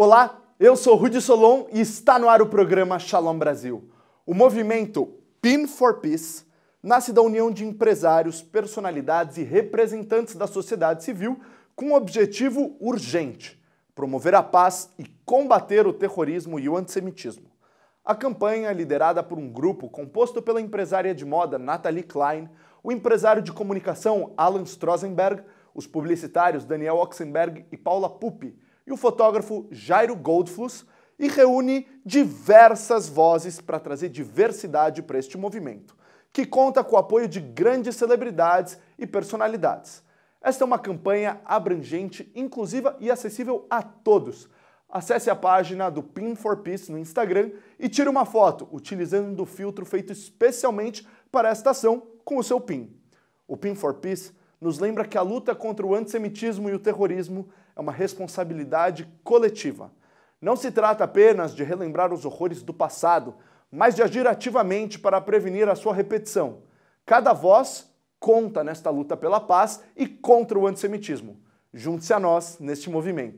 Olá, eu sou Rudy Solon e está no ar o programa Shalom Brasil. O movimento Pin for Peace nasce da união de empresários, personalidades e representantes da sociedade civil com um objetivo urgente: promover a paz e combater o terrorismo e o antissemitismo. A campanha, liderada por um grupo composto pela empresária de moda Natalie Klein, o empresário de comunicação Alan Strozenberg, os publicitários Daniel Oxenberg e Paula Pupi, e o fotógrafo Jairo Goldfluss e reúne diversas vozes para trazer diversidade para este movimento, que conta com o apoio de grandes celebridades e personalidades. Esta é uma campanha abrangente, inclusiva e acessível a todos. Acesse a página do Pin for Peace no Instagram e tire uma foto utilizando o filtro feito especialmente para esta ação com o seu PIN. O Pin for Peace nos lembra que a luta contra o antissemitismo e o terrorismo é uma responsabilidade coletiva. Não se trata apenas de relembrar os horrores do passado, mas de agir ativamente para prevenir a sua repetição. Cada voz conta nesta luta pela paz e contra o antissemitismo. Junte-se a nós neste movimento.